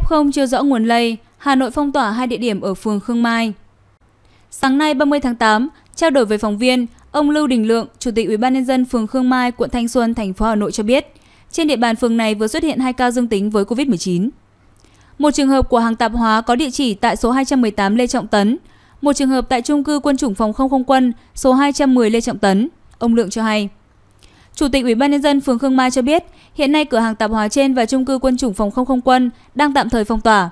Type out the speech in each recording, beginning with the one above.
F0 chưa rõ nguồn lây, Hà Nội phong tỏa hai địa điểm ở phường Khương Mai. Sáng nay 30 tháng 8, trao đổi với phóng viên, ông Lưu Đình Lượng, Chủ tịch UBND phường Khương Mai, quận Thanh Xuân, thành phố Hà Nội cho biết, trên địa bàn phường này vừa xuất hiện hai ca dương tính với COVID-19. Một trường hợp của hàng tạp hóa có địa chỉ tại số 218 Lê Trọng Tấn, một trường hợp tại trung cư quân chủng phòng không không quân số 210 Lê Trọng Tấn, ông Lượng cho hay. Chủ tịch Ủy ban nhân dân phường Khương Mai cho biết, hiện nay cửa hàng tạp hóa trên và trung cư quân chủng phòng không không quân đang tạm thời phong tỏa.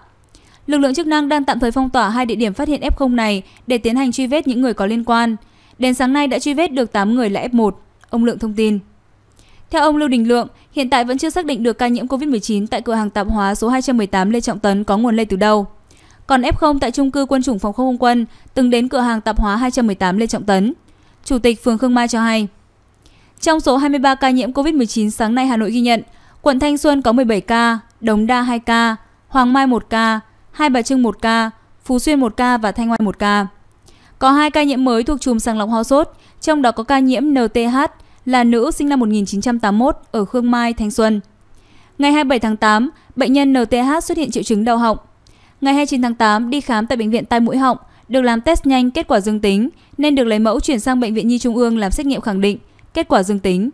Lực lượng chức năng đang tạm thời phong tỏa hai địa điểm phát hiện F0 này để tiến hành truy vết những người có liên quan. Đến sáng nay đã truy vết được 8 người là F1, ông Lượng thông tin. Theo ông Lưu Đình Lượng, hiện tại vẫn chưa xác định được ca nhiễm COVID-19 tại cửa hàng tạp hóa số 218 Lê Trọng Tấn có nguồn lây từ đâu. Còn F0 tại trung cư quân chủng phòng không không quân từng đến cửa hàng tạp hóa 218 Lê Trọng Tấn. Chủ tịch phường Khương Mai cho hay. Trong số 23 ca nhiễm COVID-19 sáng nay Hà Nội ghi nhận, quận Thanh Xuân có 17 ca, Đống Đa 2 ca, Hoàng Mai 1 ca, Hai Bà Trưng 1 ca, Phú Xuyên 1 ca và Thanh Oai 1 ca. Có hai ca nhiễm mới thuộc chùm sàng lọc ho sốt, trong đó có ca nhiễm NTH là nữ sinh năm 1981 ở Khương Mai, Thanh Xuân. Ngày 27 tháng 8, bệnh nhân NTH xuất hiện triệu chứng đau họng. Ngày 29 tháng 8 đi khám tại bệnh viện tai mũi họng, được làm test nhanh kết quả dương tính nên được lấy mẫu chuyển sang bệnh viện Nhi Trung ương làm xét nghiệm khẳng định kết quả dương tính.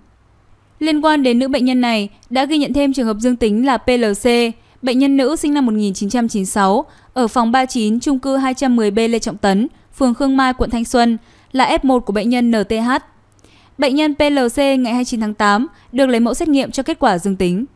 Liên quan đến nữ bệnh nhân này, đã ghi nhận thêm trường hợp dương tính là PLC, bệnh nhân nữ sinh năm 1996 ở phòng 39 trung cư 210B Lê Trọng Tấn, phường Khương Mai, quận Thanh Xuân, là F1 của bệnh nhân NTH. Bệnh nhân PLC ngày 29 tháng 8 được lấy mẫu xét nghiệm cho kết quả dương tính.